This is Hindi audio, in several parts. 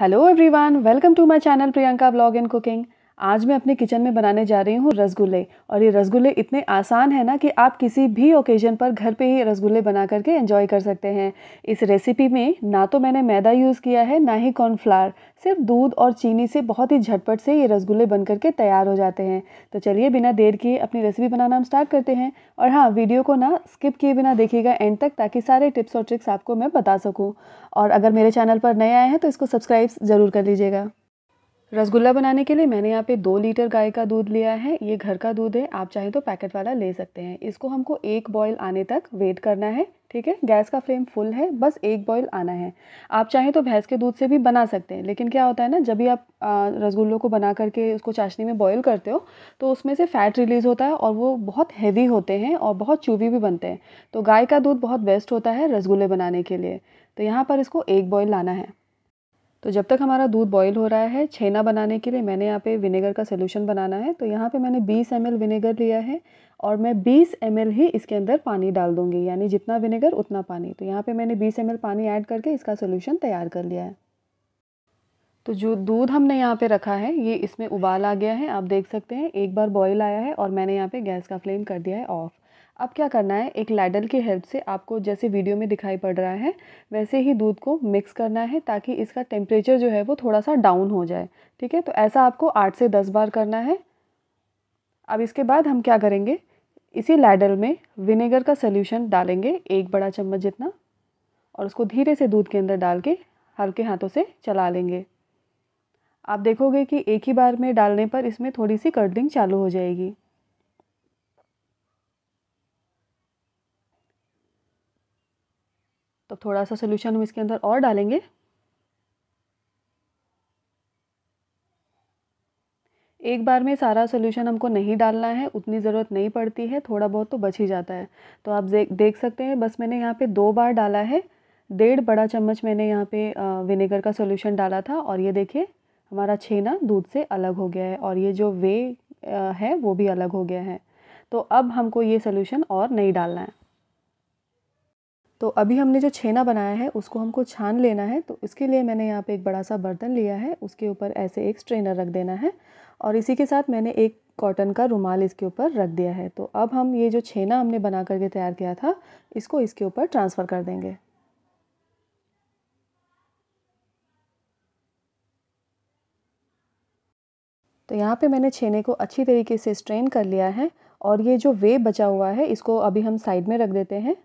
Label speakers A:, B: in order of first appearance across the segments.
A: Hello everyone, welcome to my channel Priyanka Vlog and Cooking. आज मैं अपने किचन में बनाने जा रही हूँ रसगुल्ले और ये रसगुल्ले इतने आसान है ना कि आप किसी भी ओकेजन पर घर पे ही रसगुल्ले बना करके एंजॉय कर सकते हैं इस रेसिपी में ना तो मैंने मैदा यूज़ किया है ना ही कॉर्नफ्लावर सिर्फ दूध और चीनी से बहुत ही झटपट से ये रसगुल्ले बन करके तैयार हो जाते हैं तो चलिए बिना देर किए अपनी रेसिपी बनाना हम स्टार्ट करते हैं और हाँ वीडियो को ना स्किप किए बिना देखिएगा एंड तक ताकि सारे टिप्स और ट्रिक्स आपको मैं बता सकूँ और अगर मेरे चैनल पर नए आए हैं तो इसको सब्सक्राइब ज़रूर कर लीजिएगा रसगुल्ला बनाने के लिए मैंने यहाँ पे दो लीटर गाय का दूध लिया है ये घर का दूध है आप चाहे तो पैकेट वाला ले सकते हैं इसको हमको एक बॉयल आने तक वेट करना है ठीक है गैस का फ्लेम फुल है बस एक बॉयल आना है आप चाहें तो भैंस के दूध से भी बना सकते हैं लेकिन क्या होता है ना जब भी आप रसगुल्लों को बना करके उसको चाशनी में बॉयल करते हो तो उसमें से फ़ैट रिलीज़ होता है और वो बहुत हैवी होते हैं और बहुत चूवी भी बनते हैं तो गाय का दूध बहुत बेस्ट होता है रसगुल्ले बनाने के लिए तो यहाँ पर इसको एक बॉयल लाना है तो जब तक हमारा दूध बॉईल हो रहा है छेना बनाने के लिए मैंने यहाँ पे विनेगर का सोल्यूशन बनाना है तो यहाँ पे मैंने 20 एम विनेगर लिया है और मैं 20 एम ही इसके अंदर पानी डाल दूँगी यानी जितना विनेगर उतना पानी तो यहाँ पे मैंने 20 एम पानी ऐड करके इसका सोल्यूशन तैयार कर लिया है तो जो दूध हमने यहाँ पर रखा है ये इसमें उबाल आ गया है आप देख सकते हैं एक बार बॉयल आया है और मैंने यहाँ पर गैस का फ्लेम कर दिया है ऑफ़ अब क्या करना है एक लैडल की हेल्प से आपको जैसे वीडियो में दिखाई पड़ रहा है वैसे ही दूध को मिक्स करना है ताकि इसका टेम्परेचर जो है वो थोड़ा सा डाउन हो जाए ठीक है तो ऐसा आपको आठ से दस बार करना है अब इसके बाद हम क्या करेंगे इसी लैडल में विनेगर का सोल्यूशन डालेंगे एक बड़ा चम्मच जितना और उसको धीरे से दूध के अंदर डाल के हल्के हाथों से चला लेंगे आप देखोगे कि एक ही बार में डालने पर इसमें थोड़ी सी कर्डलिंग चालू हो जाएगी तो थोड़ा सा सोल्यूशन हम इसके अंदर और डालेंगे एक बार में सारा सोल्यूशन हमको नहीं डालना है उतनी ज़रूरत नहीं पड़ती है थोड़ा बहुत तो बच ही जाता है तो आप देख सकते हैं बस मैंने यहाँ पे दो बार डाला है डेढ़ बड़ा चम्मच मैंने यहाँ पे विनेगर का सोल्यूशन डाला था और ये देखिए हमारा छेना दूध से अलग हो गया है और ये जो वे है वो भी अलग हो गया है तो अब हमको ये सोल्यूशन और नहीं डालना है तो अभी हमने जो छेना बनाया है उसको हमको छान लेना है तो इसके लिए मैंने यहाँ पे एक बड़ा सा बर्तन लिया है उसके ऊपर ऐसे एक स्ट्रेनर रख देना है और इसी के साथ मैंने एक कॉटन का रुमाल इसके ऊपर रख दिया है तो अब हम ये जो छेना हमने बना करके तैयार किया था इसको इसके ऊपर ट्रांसफ़र कर देंगे तो यहाँ पे मैंने छेने को अच्छी तरीके से स्ट्रेन कर लिया है और ये जो वे बचा हुआ है इसको अभी हम साइड में रख देते हैं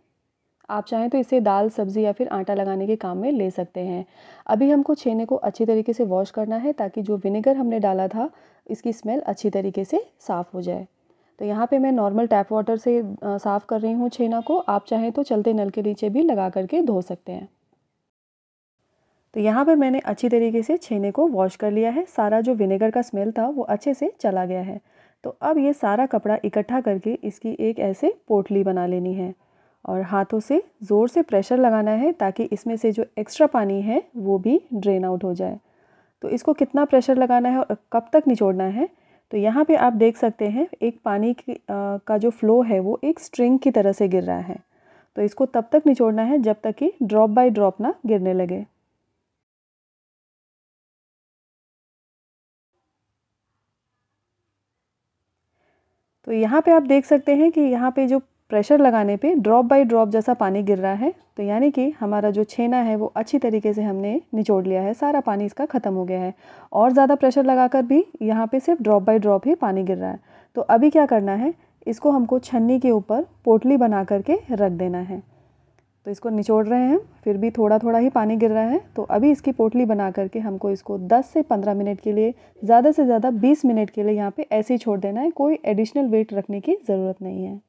A: आप चाहें तो इसे दाल सब्ज़ी या फिर आटा लगाने के काम में ले सकते हैं अभी हमको छेने को अच्छी तरीके से वॉश करना है ताकि जो विनेगर हमने डाला था इसकी स्मेल अच्छी तरीके से साफ़ हो जाए तो यहाँ पे मैं नॉर्मल टैप वाटर से साफ़ कर रही हूँ छेना को आप चाहें तो चलते नल के नीचे भी लगा करके धो सकते हैं तो यहाँ पर मैंने अच्छी तरीके से छेने को वॉश कर लिया है सारा जो विनेगर का स्मेल था वो अच्छे से चला गया है तो अब ये सारा कपड़ा इकट्ठा करके इसकी एक ऐसे पोटली बना लेनी है और हाथों से ज़ोर से प्रेशर लगाना है ताकि इसमें से जो एक्स्ट्रा पानी है वो भी ड्रेन आउट हो जाए तो इसको कितना प्रेशर लगाना है और कब तक निचोड़ना है तो यहाँ पे आप देख सकते हैं एक पानी की का जो फ्लो है वो एक स्ट्रिंग की तरह से गिर रहा है तो इसको तब तक निचोड़ना है जब तक कि ड्रॉप बाय ड्रॉप ना गिरने लगे तो यहाँ पे आप देख सकते हैं कि यहाँ पे जो प्रेशर लगाने पे ड्रॉप बाय ड्रॉप जैसा पानी गिर रहा है तो यानी कि हमारा जो छेना है वो अच्छी तरीके से हमने निचोड़ लिया है सारा पानी इसका ख़त्म हो गया है और ज़्यादा प्रेशर लगाकर भी यहाँ पे सिर्फ ड्रॉप बाय ड्रॉप ही पानी गिर रहा है तो अभी क्या करना है इसको हमको छन्नी के ऊपर पोटली बना करके रख देना है तो इसको निचोड़ रहे हैं फिर भी थोड़ा थोड़ा ही पानी गिर रहा है तो अभी इसकी पोटली बना करके हमको इसको 10 से 15 मिनट के लिए ज़्यादा से ज़्यादा 20 मिनट के लिए यहाँ पे ऐसे ही छोड़ देना है कोई एडिशनल वेट रखने की ज़रूरत नहीं है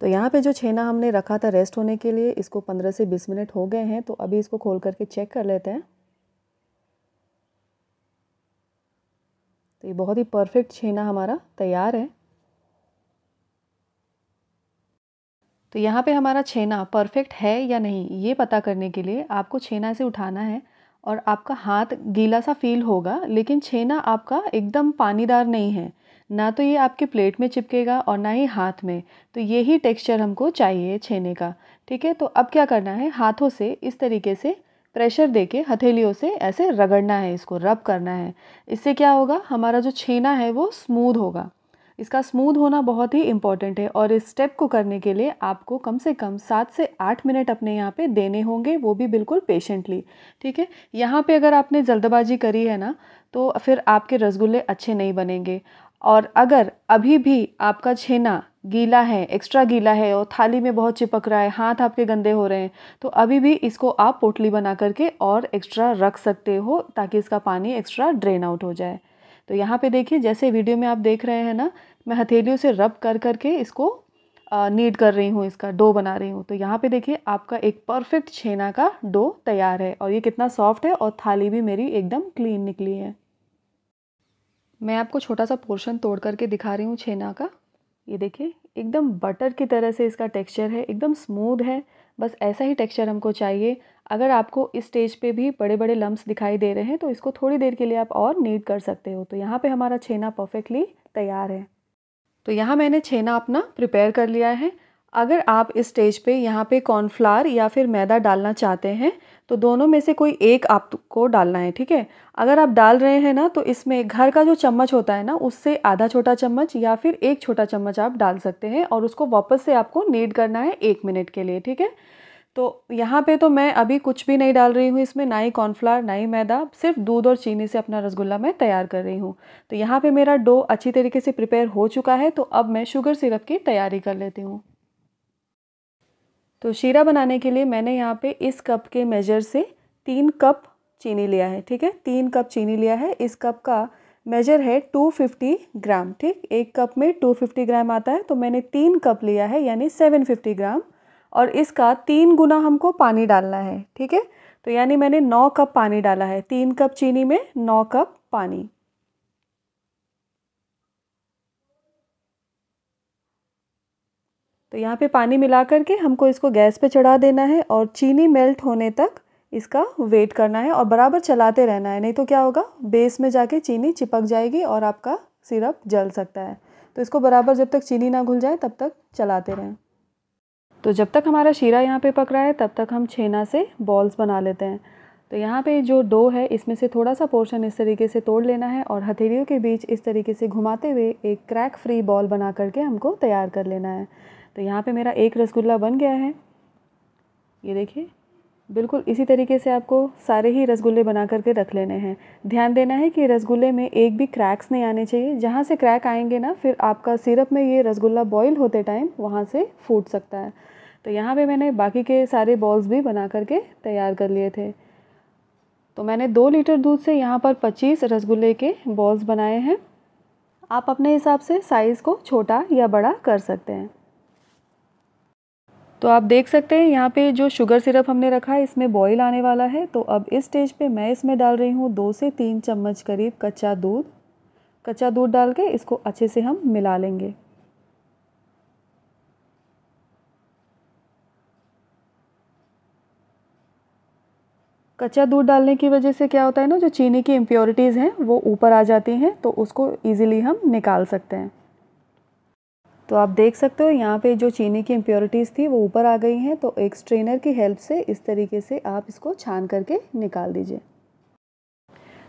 A: तो यहाँ पे जो छेना हमने रखा था रेस्ट होने के लिए इसको 15 से 20 मिनट हो गए हैं तो अभी इसको खोल करके चेक कर लेते हैं तो ये बहुत ही परफेक्ट छेना हमारा तैयार है तो यहाँ पे हमारा छेना परफेक्ट है या नहीं ये पता करने के लिए आपको छेना से उठाना है और आपका हाथ गीला सा फील होगा लेकिन छेना आपका एकदम पानीदार नहीं है ना तो ये आपके प्लेट में चिपकेगा और ना ही हाथ में तो यही टेक्सचर हमको चाहिए छेने का ठीक है तो अब क्या करना है हाथों से इस तरीके से प्रेशर देके हथेलियों से ऐसे रगड़ना है इसको रब करना है इससे क्या होगा हमारा जो छेना है वो स्मूद होगा इसका स्मूद होना बहुत ही इम्पॉर्टेंट है और इस स्टेप को करने के लिए आपको कम से कम सात से आठ मिनट अपने यहाँ पे देने होंगे वो भी बिल्कुल पेशेंटली ठीक है यहाँ पे अगर आपने जल्दबाजी करी है ना तो फिर आपके रसगुल्ले अच्छे नहीं बनेंगे और अगर अभी भी आपका छेना गीला है एक्स्ट्रा गीला है और थाली में बहुत चिपक रहा है हाथ आपके गंदे हो रहे हैं तो अभी भी इसको आप पोटली बना करके और एक्स्ट्रा रख सकते हो ताकि इसका पानी एक्स्ट्रा ड्रेन आउट हो जाए तो यहाँ पे देखिए जैसे वीडियो में आप देख रहे हैं ना मैं हथेलियों से रब कर करके इसको नीड कर रही हूँ इसका डो बना रही हूँ तो यहाँ पे देखिए आपका एक परफेक्ट छेना का डो तैयार है और ये कितना सॉफ्ट है और थाली भी मेरी एकदम क्लीन निकली है मैं आपको छोटा सा पोर्शन तोड़ करके दिखा रही हूँ छेना का ये देखिए एकदम बटर की तरह से इसका टेक्सचर है एकदम स्मूद है बस ऐसा ही टेक्सचर हमको चाहिए अगर आपको इस स्टेज पे भी बड़े बड़े लम्ब्स दिखाई दे रहे हैं तो इसको थोड़ी देर के लिए आप और नीट कर सकते हो तो यहाँ पे हमारा छेना परफेक्टली तैयार है तो यहाँ मैंने छेना अपना प्रिपेयर कर लिया है अगर आप इस स्टेज पे यहाँ पे कॉर्नफ्लावर या फिर मैदा डालना चाहते हैं तो दोनों में से कोई एक आपको डालना है ठीक है अगर आप डाल रहे हैं ना तो इसमें घर का जो चम्मच होता है ना उससे आधा छोटा चम्मच या फिर एक छोटा चम्मच आप डाल सकते हैं और उसको वापस से आपको नीड करना है एक मिनट के लिए ठीक है तो यहाँ पे तो मैं अभी कुछ भी नहीं डाल रही हूँ इसमें ना ही कॉर्नफ्लावर ना ही मैदा सिर्फ दूध और चीनी से अपना रसगुल्ला मैं तैयार कर रही हूँ तो यहाँ पे मेरा डो अच्छी तरीके से प्रिपेयर हो चुका है तो अब मैं शुगर सिरप की तैयारी कर लेती हूँ तो शीरा बनाने के लिए मैंने यहाँ पे इस कप के मेजर से तीन कप चीनी लिया है ठीक है तीन कप चीनी लिया है इस कप का मेजर है 250 ग्राम ठीक एक कप में 250 ग्राम आता है तो मैंने तीन कप लिया है यानी 750 ग्राम और इसका तीन गुना हमको पानी डालना है ठीक है तो यानी मैंने नौ कप पानी डाला है तीन कप चीनी में नौ कप पानी तो यहाँ पे पानी मिला करके हमको इसको गैस पे चढ़ा देना है और चीनी मेल्ट होने तक इसका वेट करना है और बराबर चलाते रहना है नहीं तो क्या होगा बेस में जाके चीनी चिपक जाएगी और आपका सिरप जल सकता है तो इसको बराबर जब तक चीनी ना घुल जाए तब तक चलाते रहें तो जब तक हमारा शीरा यहाँ पे पक रहा है तब तक हम छेना से बॉल्स बना लेते हैं तो यहाँ पे जो डो है इसमें से थोड़ा सा पोर्शन इस तरीके से तोड़ लेना है और हथेलियों के बीच इस तरीके से घुमाते हुए एक क्रैक फ्री बॉल बना करके हमको तैयार कर लेना है तो यहाँ पे मेरा एक रसगुल्ला बन गया है ये देखिए बिल्कुल इसी तरीके से आपको सारे ही रसगुल्ले बना करके रख लेने हैं ध्यान देना है कि रसगुल्ले में एक भी क्रैक्स नहीं आने चाहिए जहाँ से क्रैक आएंगे ना फिर आपका सिरप में ये रसगुल्ला बॉईल होते टाइम वहाँ से फूट सकता है तो यहाँ पे मैंने बाकी के सारे बॉल्स भी बना करके तैयार कर लिए थे तो मैंने दो लीटर दूध से यहाँ पर पच्चीस रसगुल्ले के बॉल्स बनाए हैं आप अपने हिसाब से साइज़ को छोटा या बड़ा कर सकते हैं तो आप देख सकते हैं यहाँ पे जो शुगर सिरप हमने रखा है इसमें बॉईल आने वाला है तो अब इस स्टेज पे मैं इसमें डाल रही हूँ दो से तीन चम्मच करीब कच्चा दूध कच्चा दूध डाल के इसको अच्छे से हम मिला लेंगे कच्चा दूध डालने की वजह से क्या होता है ना जो चीनी की इम्प्योरिटीज़ हैं वो ऊपर आ जाती हैं तो उसको ईजिली हम निकाल सकते हैं तो आप देख सकते हो यहाँ पे जो चीनी की इम्प्योरिटीज़ थी वो ऊपर आ गई हैं तो एक स्ट्रेनर की हेल्प से इस तरीके से आप इसको छान करके निकाल दीजिए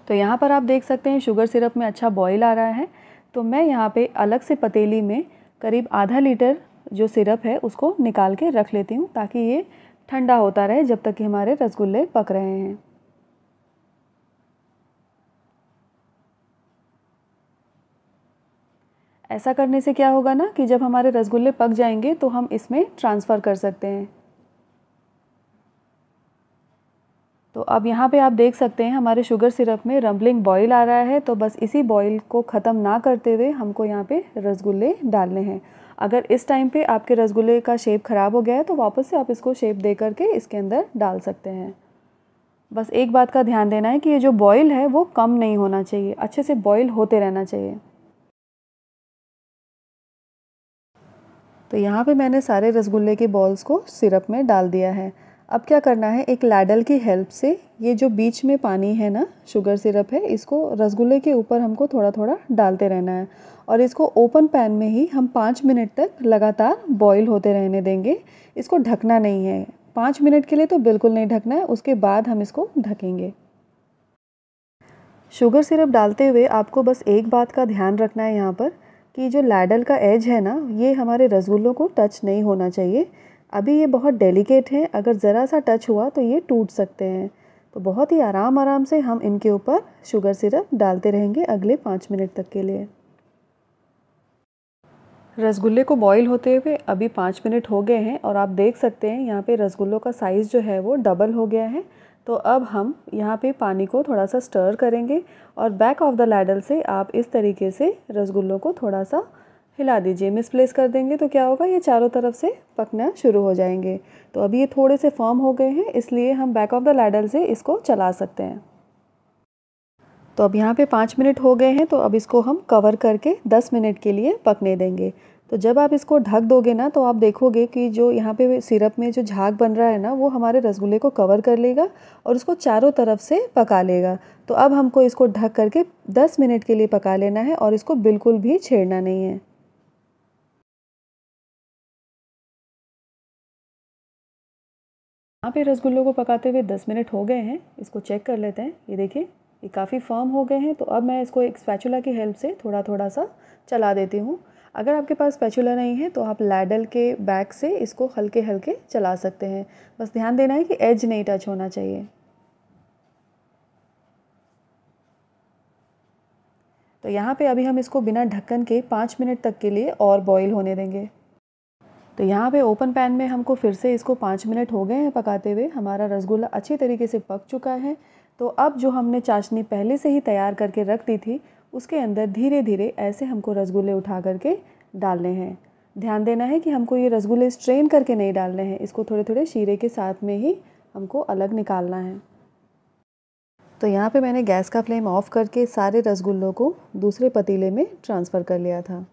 A: तो यहाँ पर आप देख सकते हैं शुगर सिरप में अच्छा बॉयल आ रहा है तो मैं यहाँ पे अलग से पतीली में करीब आधा लीटर जो सिरप है उसको निकाल के रख लेती हूँ ताकि ये ठंडा होता रहे जब तक कि हमारे रसगुल्ले पक रहे हैं ऐसा करने से क्या होगा ना कि जब हमारे रसगुल्ले पक जाएंगे तो हम इसमें ट्रांसफ़र कर सकते हैं तो अब यहाँ पे आप देख सकते हैं हमारे शुगर सिरप में रंबलिंग बॉईल आ रहा है तो बस इसी बॉईल को ख़त्म ना करते हुए हमको यहाँ पे रसगुल्ले डालने हैं अगर इस टाइम पे आपके रसगुल्ले का शेप ख़राब हो गया है तो वापस से आप इसको शेप दे करके इसके अंदर डाल सकते हैं बस एक बात का ध्यान देना है कि ये जो बॉयल है वो कम नहीं होना चाहिए अच्छे से बॉयल होते रहना चाहिए तो यहाँ पे मैंने सारे रसगुल्ले के बॉल्स को सिरप में डाल दिया है अब क्या करना है एक लैडल की हेल्प से ये जो बीच में पानी है ना शुगर सिरप है इसको रसगुल्ले के ऊपर हमको थोड़ा थोड़ा डालते रहना है और इसको ओपन पैन में ही हम पाँच मिनट तक लगातार बॉईल होते रहने देंगे इसको ढकना नहीं है पाँच मिनट के लिए तो बिल्कुल नहीं ढकना है उसके बाद हम इसको ढकेंगे शुगर सिरप डालते हुए आपको बस एक बात का ध्यान रखना है यहाँ पर कि जो लैडल का एज है ना ये हमारे रसगुल्लों को टच नहीं होना चाहिए अभी ये बहुत डेलिकेट है अगर ज़रा सा टच हुआ तो ये टूट सकते हैं तो बहुत ही आराम आराम से हम इनके ऊपर शुगर सिरप डालते रहेंगे अगले पाँच मिनट तक के लिए रसगुल्ले को बॉईल होते हुए अभी पाँच मिनट हो गए हैं और आप देख सकते हैं यहाँ पे रसगुल्लों का साइज़ जो है वो डबल हो गया है तो अब हम यहाँ पे पानी को थोड़ा सा स्टर करेंगे और बैक ऑफ द लैडल से आप इस तरीके से रसगुल्लों को थोड़ा सा हिला दीजिए मिसप्लेस कर देंगे तो क्या होगा ये चारों तरफ से पकना शुरू हो जाएंगे तो अभी ये थोड़े से फॉर्म हो गए हैं इसलिए हम बैक ऑफ द लैडल से इसको चला सकते हैं तो अब यहाँ पे पाँच मिनट हो गए हैं तो अब इसको हम कवर करके दस मिनट के लिए पकने देंगे तो जब आप इसको ढक दोगे ना तो आप देखोगे कि जो यहाँ पे सिरप में जो झाग बन रहा है ना वो हमारे रसगुल्ले को कवर कर लेगा और उसको चारों तरफ से पका लेगा तो अब हमको इसको ढक करके 10 मिनट के लिए पका लेना है और इसको बिल्कुल भी छेड़ना नहीं है यहाँ पे रसगुल्लों को पकाते हुए 10 मिनट हो गए हैं इसको चेक कर लेते हैं ये देखिए ये काफ़ी फर्म हो गए हैं तो अब मैं इसको एक स्पैचुला की हेल्प से थोड़ा थोड़ा सा चला देती हूँ अगर आपके पास स्पैचुला नहीं है तो आप लैडल के बैक से इसको हल्के हल्के चला सकते हैं बस ध्यान देना है कि एज नहीं टच होना चाहिए तो यहाँ पे अभी हम इसको बिना ढक्कन के पाँच मिनट तक के लिए और बॉईल होने देंगे तो यहाँ पे ओपन पैन में हमको फिर से इसको पाँच मिनट हो गए हैं पकाते हुए हमारा रसगुल्ला अच्छी तरीके से पक चुका है तो अब जो हमने चाशनी पहले से ही तैयार करके रख दी थी उसके अंदर धीरे धीरे ऐसे हमको रसगुल्ले उठा करके डालने हैं ध्यान देना है कि हमको ये रसगुल्ले स्ट्रेन करके नहीं डालने हैं इसको थोड़े थोड़े शीरे के साथ में ही हमको अलग निकालना है तो यहाँ पे मैंने गैस का फ्लेम ऑफ करके सारे रसगुल्लों को दूसरे पतीले में ट्रांसफ़र कर लिया था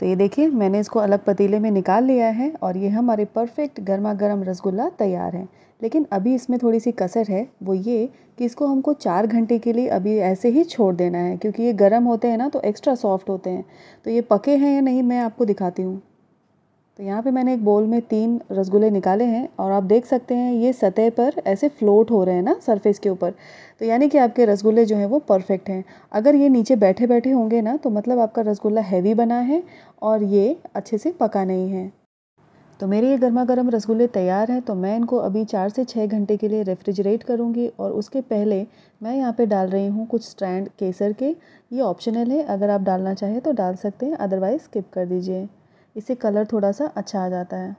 A: तो ये देखिए मैंने इसको अलग पतीले में निकाल लिया है और ये हमारे परफेक्ट गर्मा गर्म रसगुल्ला तैयार है लेकिन अभी इसमें थोड़ी सी कसर है वो ये कि इसको हमको चार घंटे के लिए अभी ऐसे ही छोड़ देना है क्योंकि ये गर्म होते हैं ना तो एक्स्ट्रा सॉफ्ट होते हैं तो ये पके हैं या नहीं मैं आपको दिखाती हूँ तो यहाँ पे मैंने एक बोल में तीन रसगुल्ले निकाले हैं और आप देख सकते हैं ये सतह पर ऐसे फ्लोट हो रहे हैं ना सरफेस के ऊपर तो यानी कि आपके रसगुल्ले जो हैं वो परफेक्ट हैं अगर ये नीचे बैठे बैठे होंगे ना तो मतलब आपका रसगुल्ला हैवी बना है और ये अच्छे से पका नहीं है तो मेरे ये गर्मा गर्म रसगुल्ले तैयार हैं तो मैं इनको अभी चार से छः घंटे के लिए रेफ्रिजरेट करूँगी और उसके पहले मैं यहाँ पे डाल रही हूँ कुछ स्ट्रैंड केसर के ये ऑप्शनल है अगर आप डालना चाहें तो डाल सकते हैं अदरवाइज़ स्किप कर दीजिए इससे कलर थोड़ा सा अच्छा आ जाता है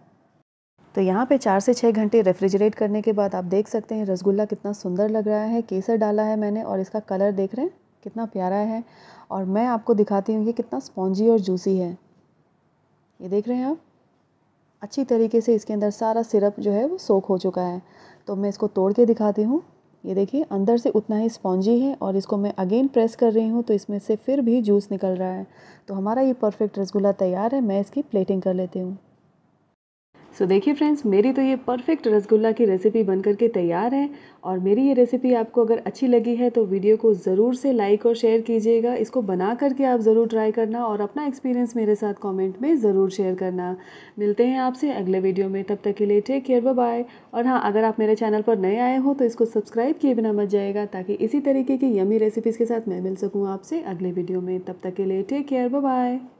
A: तो यहाँ पे चार से छः घंटे रेफ्रिजरेट करने के बाद आप देख सकते हैं रसगुल्ला कितना सुंदर लग रहा है केसर डाला है मैंने और इसका कलर देख रहे हैं कितना प्यारा है और मैं आपको दिखाती हूँ ये कितना स्पॉन्जी और जूसी है ये देख रहे हैं आप अच्छी तरीके से इसके अंदर सारा सिरप जो है वो सोख हो चुका है तो मैं इसको तोड़ के दिखाती हूँ ये देखिए अंदर से उतना ही स्पॉन्जी है और इसको मैं अगेन प्रेस कर रही हूँ तो इसमें से फिर भी जूस निकल रहा है तो हमारा ये परफेक्ट रसगुल्ला तैयार है मैं इसकी प्लेटिंग कर लेती हूँ सो देखिए फ्रेंड्स मेरी तो ये परफेक्ट रसगुल्ला की रेसिपी बन करके तैयार है और मेरी ये रेसिपी आपको अगर अच्छी लगी है तो वीडियो को ज़रूर से लाइक और शेयर कीजिएगा इसको बना करके आप ज़रूर ट्राई करना और अपना एक्सपीरियंस मेरे साथ कमेंट में ज़रूर शेयर करना मिलते हैं आपसे अगले वीडियो में तब तक के लिए टेक केयर बाय और हाँ अगर आप मेरे चैनल पर नए आए हो तो इसको सब्सक्राइब किए बिना मत जाएगा ताकि इसी तरीके की यमी रेसिपीज़ के साथ मैं मिल सकूँ आपसे अगले वीडियो में तब तक के लिए टेक केयर बाय